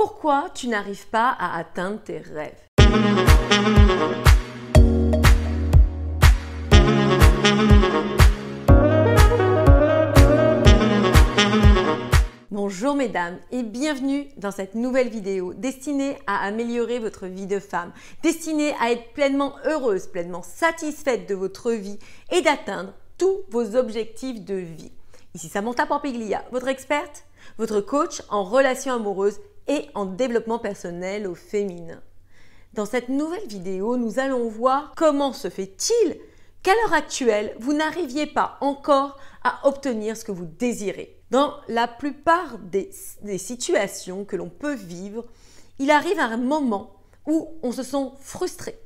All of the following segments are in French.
Pourquoi tu n'arrives pas à atteindre tes rêves Bonjour mesdames et bienvenue dans cette nouvelle vidéo destinée à améliorer votre vie de femme, destinée à être pleinement heureuse, pleinement satisfaite de votre vie et d'atteindre tous vos objectifs de vie. Ici Samantha Pampiglia, votre experte, votre coach en relations amoureuses et en développement personnel au féminin. Dans cette nouvelle vidéo, nous allons voir comment se fait-il qu'à l'heure actuelle, vous n'arriviez pas encore à obtenir ce que vous désirez. Dans la plupart des, situations que l'on peut vivre, il arrive un moment où on se sent frustré,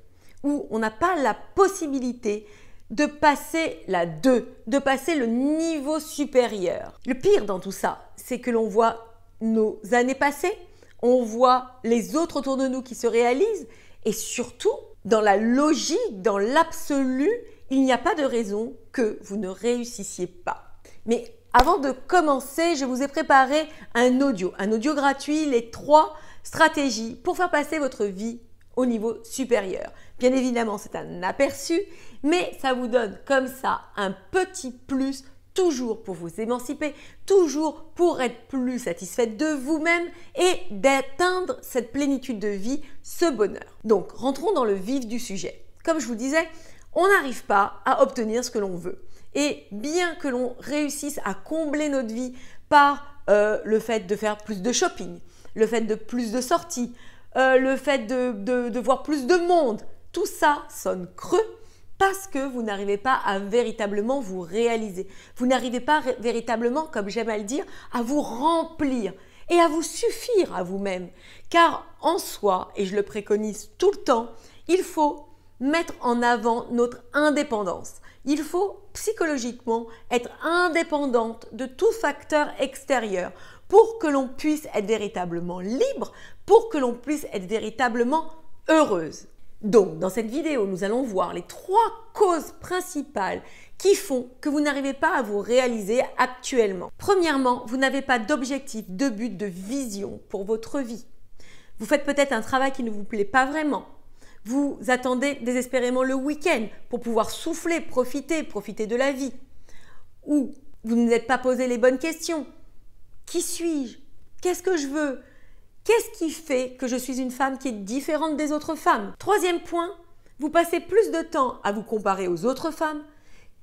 où on n'a pas la possibilité de passer la 2, de passer le niveau supérieur. Le pire dans tout ça, c'est que l'on voit nos années passées, on voit les autres autour de nous qui se réalisent et surtout, dans la logique, dans l'absolu, il n'y a pas de raison que vous ne réussissiez pas. Mais avant de commencer, je vous ai préparé un audio, un audio gratuit, les trois stratégies pour faire passer votre vie au niveau supérieur. Bien évidemment, c'est un aperçu, mais ça vous donne comme ça un petit plus toujours pour vous émanciper, toujours pour être plus satisfaite de vous-même et d'atteindre cette plénitude de vie, ce bonheur. Donc, rentrons dans le vif du sujet. Comme je vous disais, on n'arrive pas à obtenir ce que l'on veut. Et bien que l'on réussisse à combler notre vie par euh, le fait de faire plus de shopping, le fait de plus de sorties, euh, le fait de voir plus de monde, tout ça sonne creux parce que vous n'arrivez pas à véritablement vous réaliser. Vous n'arrivez pas véritablement, comme j'aime à le dire, à vous remplir et à vous suffire à vous-même. Car en soi, et je le préconise tout le temps, il faut mettre en avant notre indépendance. Il faut psychologiquement être indépendante de tout facteur extérieur pour que l'on puisse être véritablement libre, pour que l'on puisse être véritablement heureuse. Donc, dans cette vidéo, nous allons voir les trois causes principales qui font que vous n'arrivez pas à vous réaliser actuellement. Premièrement, vous n'avez pas d'objectif, de but, de vision pour votre vie. Vous faites peut-être un travail qui ne vous plaît pas vraiment. Vous attendez désespérément le week-end pour pouvoir souffler, profiter, profiter de la vie. Ou vous ne vous êtes pas posé les bonnes questions. Qui suis-je Qu'est-ce que je veux Qu'est-ce qui fait que je suis une femme qui est différente des autres femmes Troisième point, vous passez plus de temps à vous comparer aux autres femmes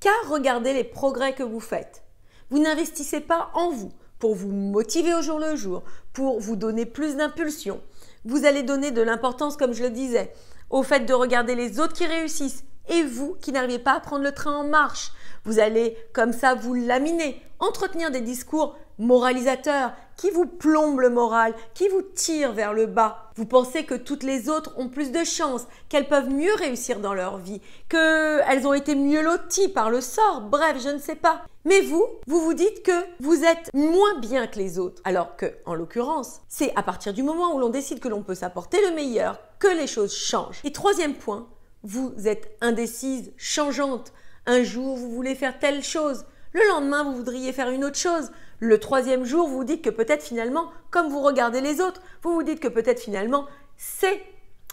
qu'à regarder les progrès que vous faites. Vous n'investissez pas en vous pour vous motiver au jour le jour, pour vous donner plus d'impulsion. Vous allez donner de l'importance, comme je le disais, au fait de regarder les autres qui réussissent et vous qui n'arrivez pas à prendre le train en marche. Vous allez comme ça vous laminer, entretenir des discours moralisateurs qui vous plombent le moral, qui vous tirent vers le bas. Vous pensez que toutes les autres ont plus de chance, qu'elles peuvent mieux réussir dans leur vie, qu'elles ont été mieux loties par le sort, bref, je ne sais pas. Mais vous, vous vous dites que vous êtes moins bien que les autres. Alors que, en l'occurrence, c'est à partir du moment où l'on décide que l'on peut s'apporter le meilleur que les choses changent. Et troisième point, vous êtes indécise, changeante. Un jour, vous voulez faire telle chose. Le lendemain, vous voudriez faire une autre chose. Le troisième jour, vous dites que peut-être finalement, comme vous regardez les autres, vous vous dites que peut-être finalement, c'est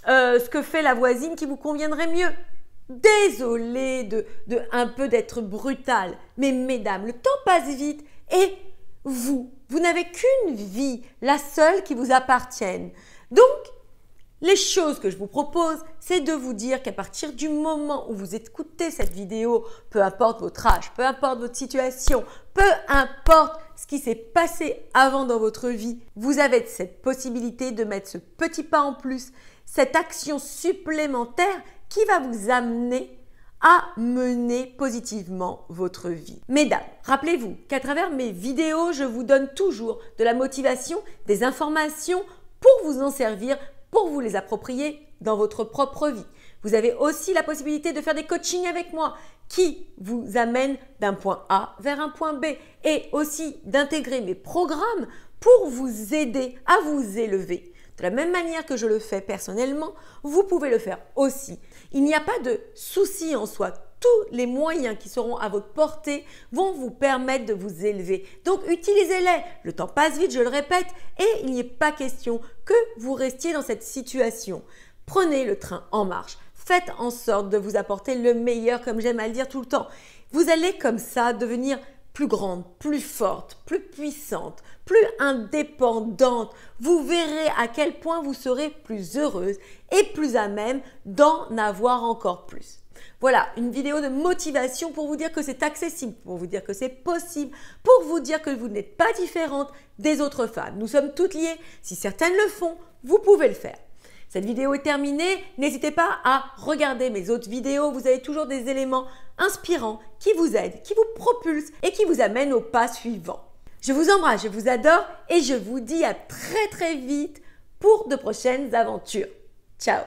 euh, ce que fait la voisine qui vous conviendrait mieux. Désolée de, de un peu d'être brutal, mais mesdames, le temps passe vite et vous, vous n'avez qu'une vie, la seule qui vous appartienne. Donc, les choses que je vous propose, c'est de vous dire qu'à partir du moment où vous écoutez cette vidéo, peu importe votre âge, peu importe votre situation, peu importe ce qui s'est passé avant dans votre vie, vous avez cette possibilité de mettre ce petit pas en plus, cette action supplémentaire qui va vous amener à mener positivement votre vie. Mesdames, rappelez-vous qu'à travers mes vidéos, je vous donne toujours de la motivation, des informations pour vous en servir pour vous les approprier dans votre propre vie. Vous avez aussi la possibilité de faire des coachings avec moi qui vous amènent d'un point A vers un point B et aussi d'intégrer mes programmes pour vous aider à vous élever. De la même manière que je le fais personnellement, vous pouvez le faire aussi. Il n'y a pas de souci en soi tous les moyens qui seront à votre portée vont vous permettre de vous élever. Donc utilisez-les. Le temps passe vite, je le répète, et il n'y est pas question que vous restiez dans cette situation. Prenez le train en marche. Faites en sorte de vous apporter le meilleur, comme j'aime à le dire tout le temps. Vous allez comme ça devenir plus grande, plus forte, plus puissante, plus indépendante. Vous verrez à quel point vous serez plus heureuse et plus à même d'en avoir encore plus. Voilà, une vidéo de motivation pour vous dire que c'est accessible, pour vous dire que c'est possible, pour vous dire que vous n'êtes pas différente des autres femmes. Nous sommes toutes liées. Si certaines le font, vous pouvez le faire. Cette vidéo est terminée. N'hésitez pas à regarder mes autres vidéos. Vous avez toujours des éléments inspirants qui vous aident, qui vous propulsent et qui vous amènent au pas suivant. Je vous embrasse, je vous adore et je vous dis à très très vite pour de prochaines aventures. Ciao